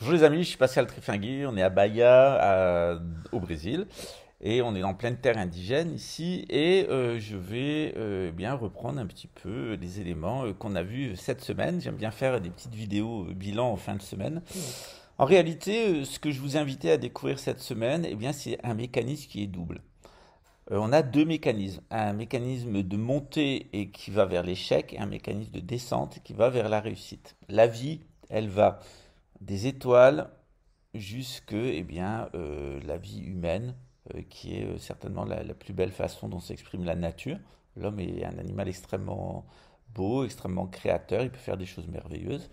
Bonjour les amis, je suis Pascal Tréfinguy, on est à Bahia, au Brésil, et on est en pleine terre indigène ici, et euh, je vais euh, eh bien reprendre un petit peu les éléments euh, qu'on a vus cette semaine. J'aime bien faire des petites vidéos bilan en fin de semaine. En réalité, ce que je vous invitais à découvrir cette semaine, et eh bien, c'est un mécanisme qui est double. on a deux mécanismes, un mécanisme de montée et qui va vers l'échec, et un mécanisme de descente qui va vers la réussite. La vie, elle va des étoiles jusque et eh bien, euh, la vie humaine, euh, qui est euh, certainement la, plus belle façon dont s'exprime la nature. L'homme est un animal extrêmement beau, extrêmement créateur, il peut faire des choses merveilleuses.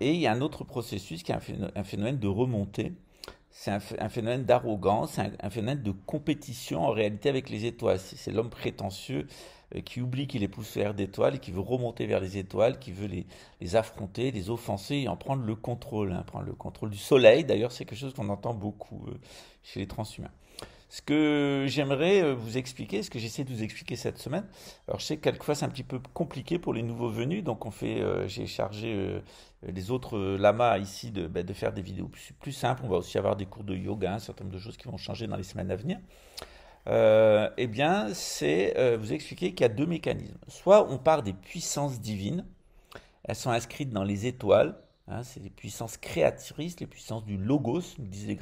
et il y a un autre processus qui est un phénomène de remontée c'est un, phénomène d'arrogance, un, un, phénomène de compétition en réalité avec les étoiles. C'est l'homme prétentieux euh, qui oublie qu'il est poussière d'étoiles et qui veut remonter vers les étoiles, qui veut les, affronter, les offenser et en prendre le contrôle, hein. prendre le contrôle du soleil. D'ailleurs, c'est quelque chose qu'on entend beaucoup euh, chez les transhumains ce que j'aimerais euh, vous expliquer, ce que j'essaie de vous expliquer cette semaine. Alors je sais que quelquefois c'est un petit peu compliqué pour les nouveaux venus, donc on fait, euh, j'ai chargé euh, les autres lamas ici ben, de, faire des vidéos plus, simples. On va aussi avoir des cours de yoga, un certain nombre de choses qui vont changer dans les semaines à venir. Euh, eh bien, c'est vous expliquer qu'il y a deux mécanismes. Soit on part des puissances divines, elles sont inscrites dans les étoiles, hein, c'est les puissances créatrices, les puissances du logos, nous disent les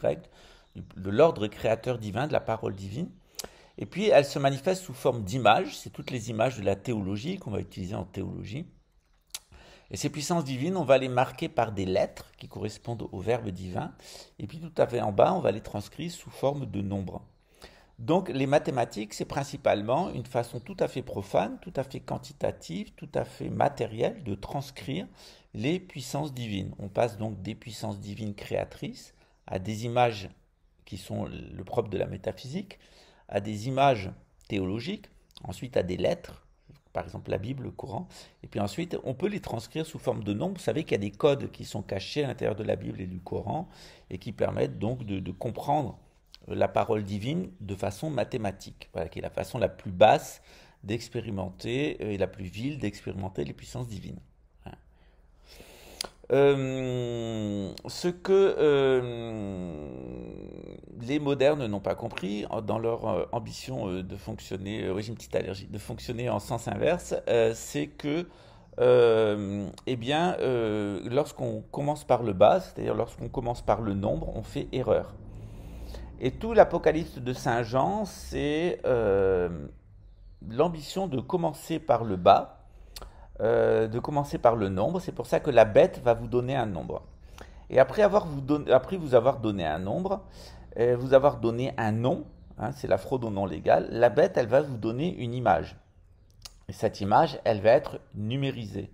de l'ordre créateur divin, de la parole divine. Et puis elle se manifeste sous forme d'images, c'est toutes les images de la théologie qu'on va utiliser en théologie. Et ces puissances divines, on va les marquer par des lettres qui correspondent au verbe divin. Et puis tout à fait en bas, on va les transcrire sous forme de nombres. Donc les mathématiques, c'est principalement une façon tout à fait profane, tout à fait quantitative, tout à fait matérielle de transcrire les puissances divines. On passe donc des puissances divines créatrices à des images qui sont le propre de la métaphysique, à des images théologiques, ensuite à des lettres, par exemple la Bible, le Coran, et puis ensuite on peut les transcrire sous forme de nombres. Vous savez qu'il y a des codes qui sont cachés à l'intérieur de la Bible et du Coran et qui permettent donc de, comprendre la parole divine de façon mathématique, qui est la façon la plus basse d'expérimenter euh, et la plus vile d'expérimenter les puissances divines. Euh, ce que euh, les modernes n'ont pas compris dans leur euh, ambition euh, de fonctionner. Euh, régime petite allergie de fonctionner en sens inverse. c'est que eh bien, lorsqu'on commence par le bas, c'est-à-dire lorsqu'on commence par le nombre, on fait erreur. Et tout l'Apocalypse de Saint Jean, c'est l'ambition de commencer par le bas, de commencer par le nombre. C'est pour ça que la bête va vous donner un nombre. Et après, avoir vous après vous avoir donné un nombre, euh, vous avoir donné un nom, hein, c'est la fraude au nom légal, la bête, elle va vous donner une image. Et cette image, elle va être numérisée.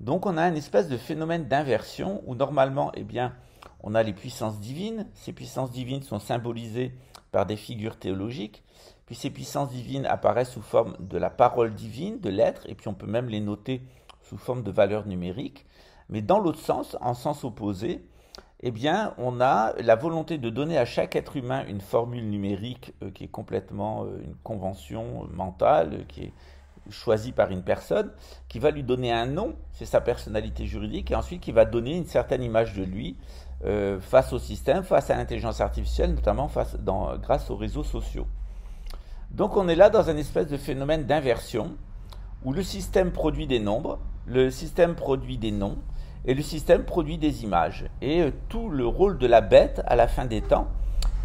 Donc on a un espèce de phénomène d'inversion où normalement, eh bien, on a les puissances divines. Ces puissances divines sont symbolisées par des figures théologiques. Puis ces puissances divines apparaissent sous forme de la parole divine, de l'être, et puis on peut même les noter sous forme de valeurs numériques. Mais dans l'autre sens, en sens opposé, eh bien, on a la volonté de donner à chaque être humain une formule numérique euh, qui est complètement euh, une convention euh, mentale, qui est choisie par une personne, qui va lui donner un nom, c'est sa personnalité juridique, et ensuite qui va donner une certaine image de lui face au système, face à l'intelligence artificielle, notamment face dans, grâce aux réseaux sociaux. Donc on est là dans un espèce de phénomène d'inversion, où le système produit des nombres, le système produit des noms, et le système produit des images. Et euh, tout le rôle de la bête à la fin des temps,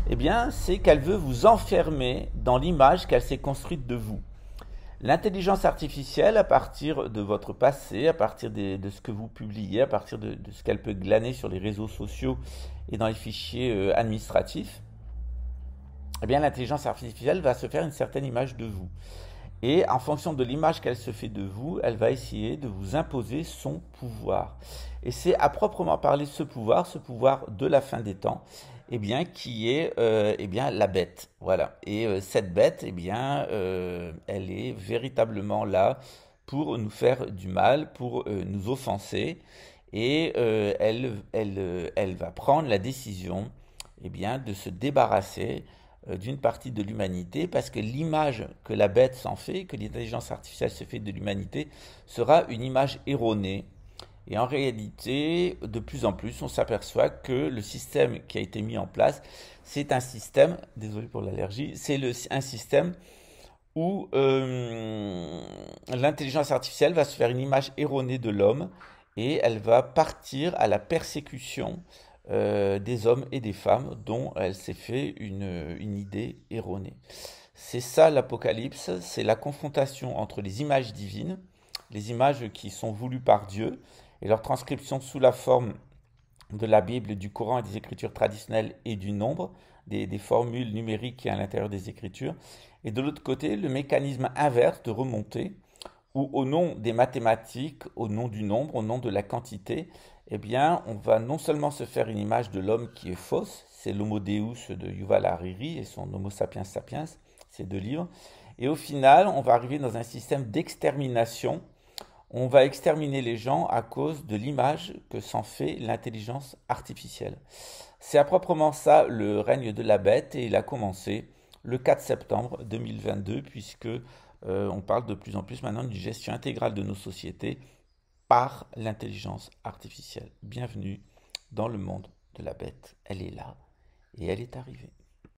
eh bien, c'est qu'elle veut vous enfermer dans l'image qu'elle s'est construite de vous. L'intelligence artificielle, à partir de votre passé, à partir de ce que vous publiez, à partir de, ce qu'elle peut glaner sur les réseaux sociaux et dans les fichiers euh, administratifs, eh bien, l'intelligence artificielle va se faire une certaine image de vous. Et en fonction de l'image qu'elle se fait de vous, elle va essayer de vous imposer son pouvoir. Et c'est à proprement parler ce pouvoir, ce pouvoir de la fin des temps, eh bien, qui est euh, eh bien, la bête. Voilà. Et euh, cette bête, eh bien, euh, elle est véritablement là pour nous faire du mal, pour nous offenser. Et elle, elle, elle va prendre la décision eh bien, de se débarrasser euh, d'une partie de l'humanité, parce que l'image que la bête s'en fait, que l'intelligence artificielle se fait de l'humanité, sera une image erronée. Et en réalité, de plus en plus, on s'aperçoit que le système qui a été mis en place, c'est un système, désolé pour l'allergie, c'est un système où euh, l'intelligence artificielle va se faire une image erronée de l'homme et elle va partir à la persécution euh, des hommes et des femmes dont elle s'est fait une, idée erronée. C'est ça l'Apocalypse, c'est la confrontation entre les images divines, les images qui sont voulues par Dieu, et leur transcription sous la forme de la Bible, du Coran et des écritures traditionnelles et du nombre, des, formules numériques qui à l'intérieur des écritures, et de l'autre côté, le mécanisme inverse de remontée au nom des mathématiques, au nom du nombre, au nom de la quantité, eh bien, on va non seulement se faire une image de l'homme qui est fausse, c'est l'Homo Deus de Yuval Hariri et son Homo sapiens sapiens, ces deux livres, et au final, on va arriver dans un système d'extermination. On va exterminer les gens à cause de l'image que s'en fait l'intelligence artificielle. C'est à proprement ça le règne de la bête et il a commencé le 4 septembre 2022 puisque euh, on parle de plus en plus maintenant d'une gestion intégrale de nos sociétés par l'intelligence artificielle. Bienvenue dans le monde de la bête. Elle est là et elle est arrivée.